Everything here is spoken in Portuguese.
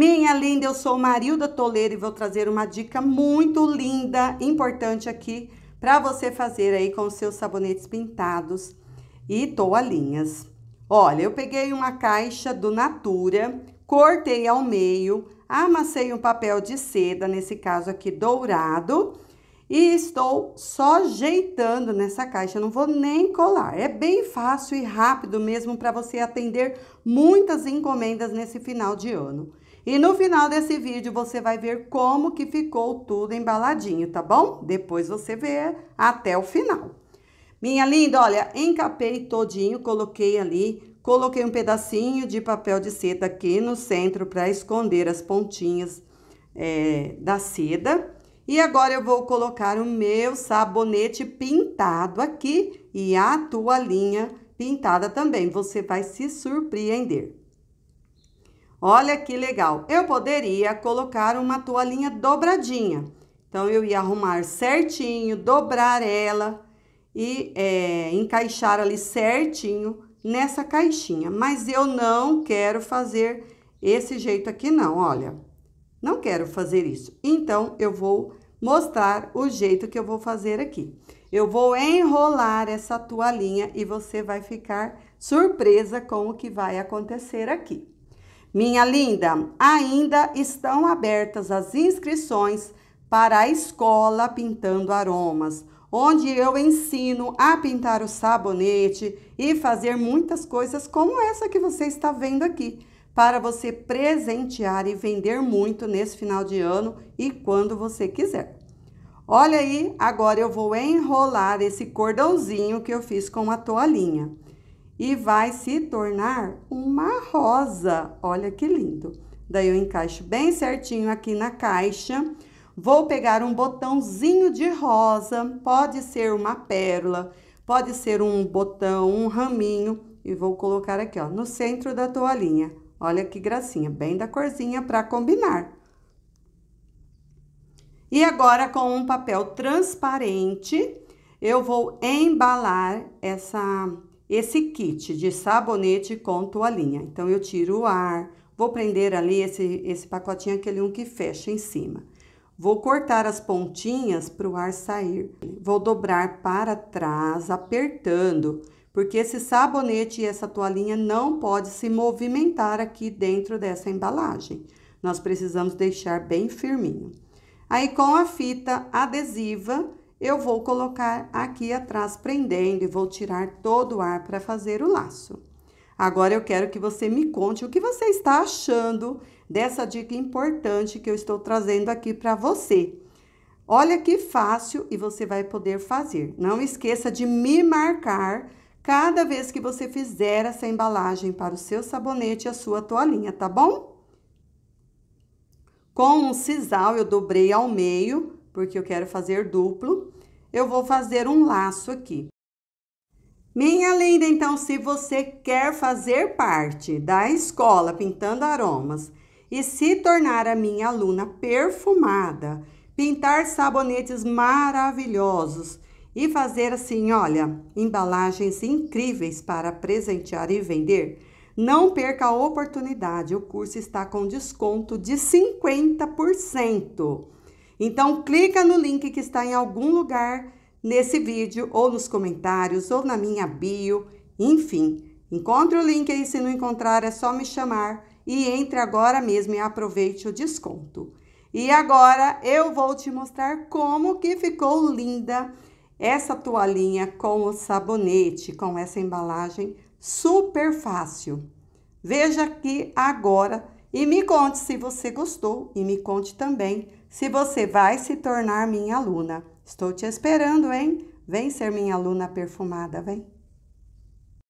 Minha linda, eu sou Marilda Toledo e vou trazer uma dica muito linda, importante aqui para você fazer aí com os seus sabonetes pintados e toalhinhas. Olha, eu peguei uma caixa do Natura, cortei ao meio, amassei um papel de seda, nesse caso aqui dourado, e estou só ajeitando nessa caixa, não vou nem colar. É bem fácil e rápido mesmo para você atender muitas encomendas nesse final de ano. E no final desse vídeo você vai ver como que ficou tudo embaladinho, tá bom? Depois você vê até o final. Minha linda, olha, encapei todinho, coloquei ali, coloquei um pedacinho de papel de seda aqui no centro para esconder as pontinhas é, da seda. E agora eu vou colocar o meu sabonete pintado aqui e a toalhinha pintada também. Você vai se surpreender. Olha que legal. Eu poderia colocar uma toalhinha dobradinha. Então, eu ia arrumar certinho, dobrar ela e é, encaixar ali certinho nessa caixinha. Mas eu não quero fazer esse jeito aqui não, olha. Não quero fazer isso. Então, eu vou mostrar o jeito que eu vou fazer aqui. Eu vou enrolar essa toalhinha e você vai ficar surpresa com o que vai acontecer aqui. Minha linda, ainda estão abertas as inscrições para a escola Pintando Aromas, onde eu ensino a pintar o sabonete e fazer muitas coisas como essa que você está vendo aqui, para você presentear e vender muito nesse final de ano e quando você quiser. Olha aí, agora eu vou enrolar esse cordãozinho que eu fiz com a toalhinha e vai se tornar uma rosa. Olha que lindo. Daí eu encaixo bem certinho aqui na caixa. Vou pegar um botãozinho de rosa, pode ser uma pérola, pode ser um botão, um raminho e vou colocar aqui, ó, no centro da toalhinha. Olha que gracinha, bem da corzinha para combinar. E agora com um papel transparente, eu vou embalar essa esse kit de sabonete com toalhinha. Então, eu tiro o ar, vou prender ali esse, esse pacotinho, aquele um que fecha em cima. Vou cortar as pontinhas para o ar sair. Vou dobrar para trás, apertando, porque esse sabonete e essa toalhinha não pode se movimentar aqui dentro dessa embalagem. Nós precisamos deixar bem firminho. Aí, com a fita adesiva, eu vou colocar aqui atrás prendendo e vou tirar todo o ar para fazer o laço. Agora eu quero que você me conte o que você está achando dessa dica importante que eu estou trazendo aqui para você. Olha que fácil e você vai poder fazer. Não esqueça de me marcar cada vez que você fizer essa embalagem para o seu sabonete e a sua toalhinha, tá bom? Com um sisal eu dobrei ao meio porque eu quero fazer duplo, eu vou fazer um laço aqui. Minha linda, então, se você quer fazer parte da escola Pintando Aromas e se tornar a minha aluna perfumada, pintar sabonetes maravilhosos e fazer assim, olha, embalagens incríveis para presentear e vender, não perca a oportunidade. O curso está com desconto de 50%. Então clica no link que está em algum lugar nesse vídeo ou nos comentários ou na minha bio, enfim. Encontre o link aí, se não encontrar é só me chamar e entre agora mesmo e aproveite o desconto. E agora eu vou te mostrar como que ficou linda essa toalhinha com o sabonete, com essa embalagem super fácil. Veja que agora e me conte se você gostou e me conte também se você vai se tornar minha aluna. Estou te esperando, hein? Vem ser minha aluna perfumada, vem!